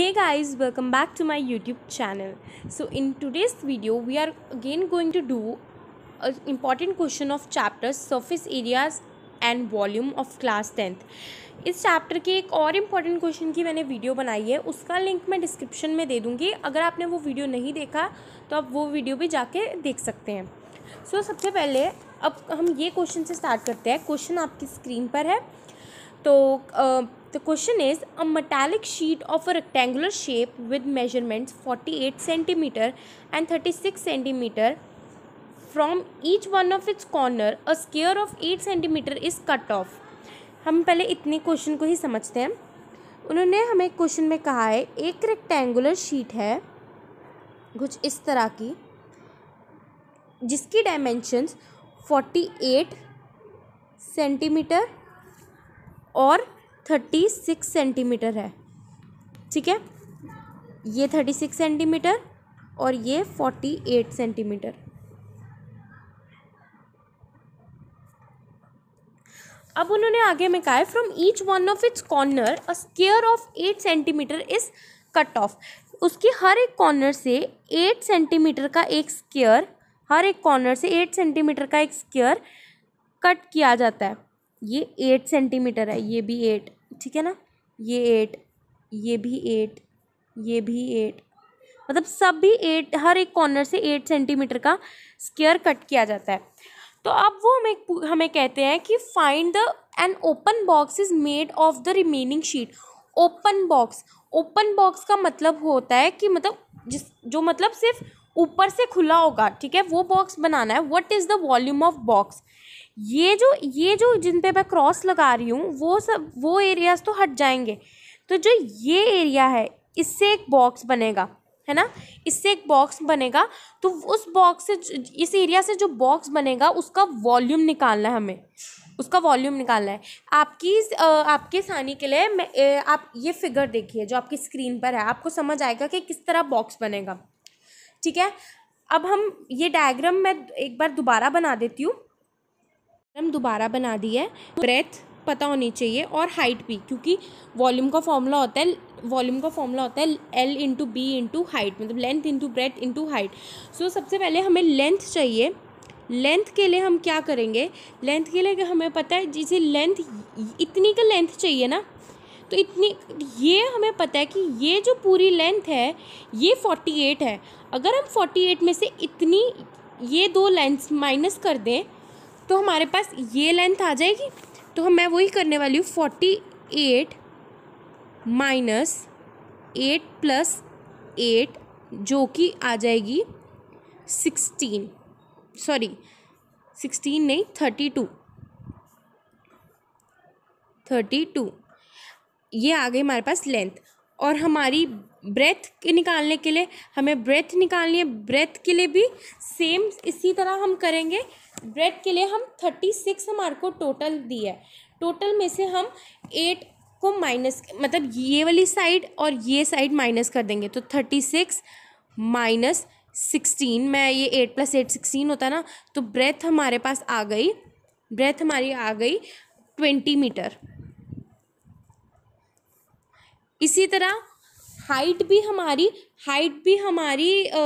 hey guys welcome back to my youtube channel so in today's video we are again going to do important important question of chapter surface areas and volume of class tenth इस chapter के एक और important question की मैंने video बनाई है उसका link मैं डिस्क्रिप्शन में दे दूँगी अगर आपने वो वीडियो नहीं देखा तो आप वो वीडियो भी जाके देख सकते हैं सो so, सबसे पहले अब हम ये क्वेश्चन से स्टार्ट करते हैं क्वेश्चन आपकी स्क्रीन पर है तो The question is a metallic sheet of a rectangular shape with measurements 48 cm and 36 cm from each one of its corner a square of 8 cm is cut off. हम पहले इतने question को ही समझते हैं उन्होंने हमें क्वेश्चन में कहा है एक रेक्टेंगुलर शीट है कुछ इस तरह की जिसकी डायमेंशंस 48 सेंटीमीटर और थर्टी सिक्स सेंटीमीटर है ठीक है ये थर्टी सिक्स सेंटीमीटर और ये फोर्टी एट सेंटीमीटर अब उन्होंने आगे में कहा है from each one of its corner a square of eight centimetre is cut off उसके हर एक कॉर्नर से एट सेंटीमीटर का एक स्केयर हर एक कॉर्नर से एट सेंटीमीटर का एक स्केयर कट किया जाता है ये एट सेंटीमीटर है ये भी एट ठीक है ना ये एट ये भी एट ये भी एट मतलब सब भी एट हर एक कॉर्नर से एट सेंटीमीटर का स्केयर कट किया जाता है तो अब वो हमें हमें कहते हैं कि find the an open box is made of the remaining sheet open box open box का मतलब होता है कि मतलब जिस जो मतलब सिर्फ ऊपर से खुला होगा ठीक है वो बॉक्स बनाना है what is the volume of box ये जो ये जो जिन पे मैं क्रॉस लगा रही हूँ वो सब वो एरियाज़ तो हट जाएंगे तो जो ये एरिया है इससे एक बॉक्स बनेगा है ना इससे एक बॉक्स बनेगा तो उस बॉक्स से इस एरिया से जो बॉक्स बनेगा उसका वॉल्यूम निकालना है हमें उसका वॉल्यूम निकालना है आपकी आपके सानी के लिए मैं आप ये फिगर देखिए जो आपकी स्क्रीन पर है आपको समझ आएगा कि किस तरह बॉक्स बनेगा ठीक है अब हम ये डायग्राम मैं एक बार दोबारा बना देती हूँ हम दोबारा बना दिया है ब्रेथ पता होनी चाहिए और हाइट भी क्योंकि वॉल्यूम का फॉर्मूला होता है वॉल्यूम का फॉर्मूला होता है L into B into height मतलब length into breadth into height so सबसे पहले हमें लेंथ चाहिए लेंथ के लिए हम क्या करेंगे लेंथ के लिए हमें पता है जैसे लेंथ इतनी का लेंथ चाहिए ना तो इतनी ये हमें पता है कि ये जो पूरी लेंथ है ये फोर्टी एट है अगर हम फोर्टी एट में से इतनी ये दो लेंथ माइनस कर दें तो हमारे पास ये लेंथ आ जाएगी तो हम मैं वही करने वाली हूँ forty eight minus eight plus eight जो कि आ जाएगी सिक्सटीन सॉरी सिक्सटीन नहीं थर्टी टू थर्टी टू ये आ गई हमारे पास लेंथ और हमारी ब्रेथ निकालने के लिए हमें ब्रेथ निकालनी है ब्रेथ के लिए भी सेम इसी तरह हम करेंगे ब्रेड के लिए हम थर्टी सिक्स हमारे को टोटल दिया है टोटल में से हम एट को माइनस मतलब ये वाली साइड और ये साइड माइनस कर देंगे तो थर्टी सिक्स माइनस सिक्सटीन मैं ये एट प्लस एट सिक्सटीन होता ना तो ब्रेथ हमारे पास आ गई ब्रेथ हमारी आ गई ट्वेंटी मीटर इसी तरह हाइट भी हमारी हाइट भी हमारी आ,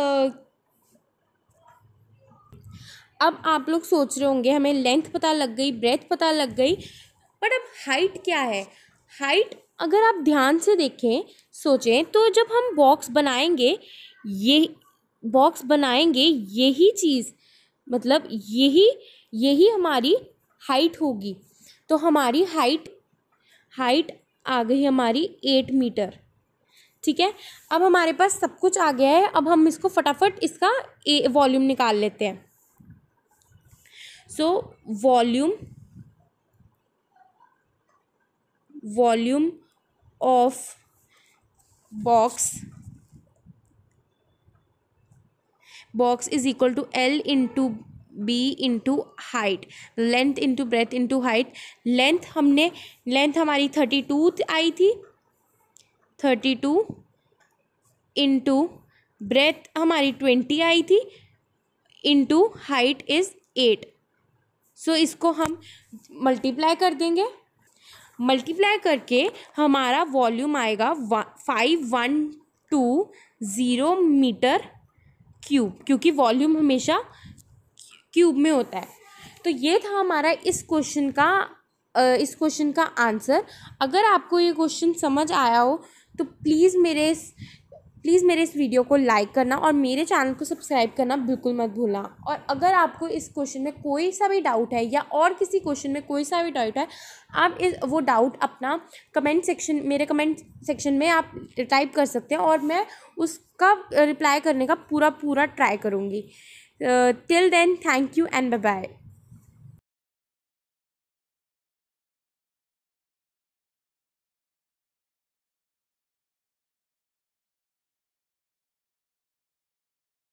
अब आप लोग सोच रहे होंगे हमें लेंथ पता लग गई ब्रेथ पता लग गई पर अब हाइट क्या है हाइट अगर आप ध्यान से देखें सोचें तो जब हम बॉक्स बनाएंगे ये बॉक्स बनाएंगे यही चीज़ मतलब यही यही हमारी हाइट होगी तो हमारी हाइट हाइट आ गई हमारी एट मीटर ठीक है अब हमारे पास सब कुछ आ गया है अब हम इसको फटाफट इसका ए वॉल्यूम निकाल लेते हैं so volume volume of box box is equal to L into B into height length into breadth into height length हमने लेंथ हमारी थर्टी टू आई थी थर्टी टू इंटू ब्रेथ हमारी ट्वेंटी आई थी into height is eight so so, इसको हम multiply कर देंगे मल्टीप्लाई करके हमारा वॉल्यूम आएगा five one two zero metre cube क्योंकि वॉल्यूम हमेशा क्यूब में होता है तो ये था हमारा इस क्वेश्चन का इस क्वेश्चन का आंसर अगर आपको ये क्वेश्चन समझ आया हो तो प्लीज़ मेरे इस प्लीज़ मेरे इस वीडियो को लाइक करना और मेरे चैनल को सब्सक्राइब करना बिल्कुल मत भूलना और अगर आपको इस क्वेश्चन में कोई सा भी डाउट है या और किसी क्वेश्चन में कोई सा भी डाउट है आप इस वो डाउट अपना कमेंट सेक्शन मेरे कमेंट सेक्शन में आप टाइप कर सकते हैं और मैं उसका रिप्लाई करने का पूरा पूरा ट्राई करूँगी till then thank you and bye bye